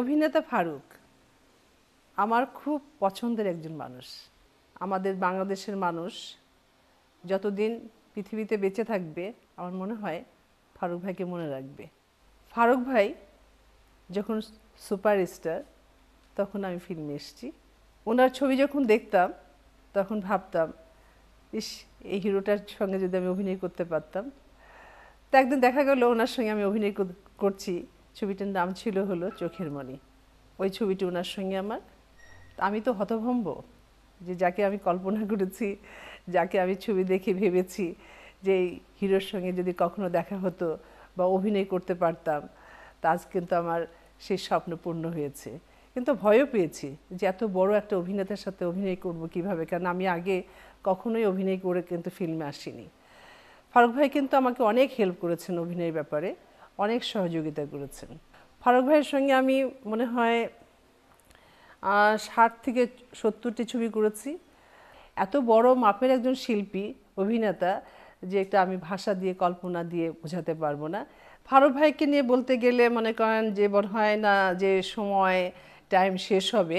অভিনেতা ফারুক আমার খুব পছন্দের একজন মানুষ আমাদের বাংলাদেশের মানুষ যতদিন পৃথিবীতে বেঁচে থাকবে আমার মনে হয় ফারুক ভাইকে মনে রাখবে ফারুক ভাই যখন সুপারস্টার তখন আমি ফিল্মে এসেছি ওনার ছবি যখন দেখতাম তখন ভাবতাম ইস এই হিরোটার সঙ্গে যদি আমি অভিনয় করতে পারতাম তো একদিন দেখা গেল ওনার সঙ্গে আমি অভিনয় করছি ছবিটির নাম ছিল হলো চোখের মণি ওই ছবিটি ওনার সঙ্গে আমার আমি তো হতভম্ব যে যাকে আমি কল্পনা করেছি যাকে আমি ছবি দেখে ভেবেছি যে হিরোর সঙ্গে যদি কখনো দেখা হতো বা অভিনয় করতে পারতাম তা আজ কিন্তু আমার সেই স্বপ্ন পূর্ণ হয়েছে কিন্তু ভয়ও পেয়েছি যে এত বড় একটা অভিনেতার সাথে অভিনয় করব কিভাবে কারণ আমি আগে কখনোই অভিনয় করে কিন্তু ফিল্মে আসিনি ফারুক ভাই কিন্তু আমাকে অনেক হেল্প করেছেন অভিনয়ের ব্যাপারে অনেক সহযোগিতা করেছেন ফারুক ভাইয়ের সঙ্গে আমি মনে হয় ষাট থেকে সত্তরটি ছবি করেছি এত বড় মাপের একজন শিল্পী অভিনেতা যে একটা আমি ভাষা দিয়ে কল্পনা দিয়ে বোঝাতে পারবো না ফারুক ভাইকে নিয়ে বলতে গেলে মনে করেন যে মনে হয় না যে সময় টাইম শেষ হবে